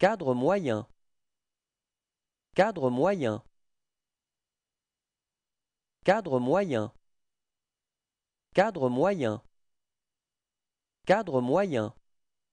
Cadre moyen Cadre moyen Cadre moyen Cadre moyen Cadre moyen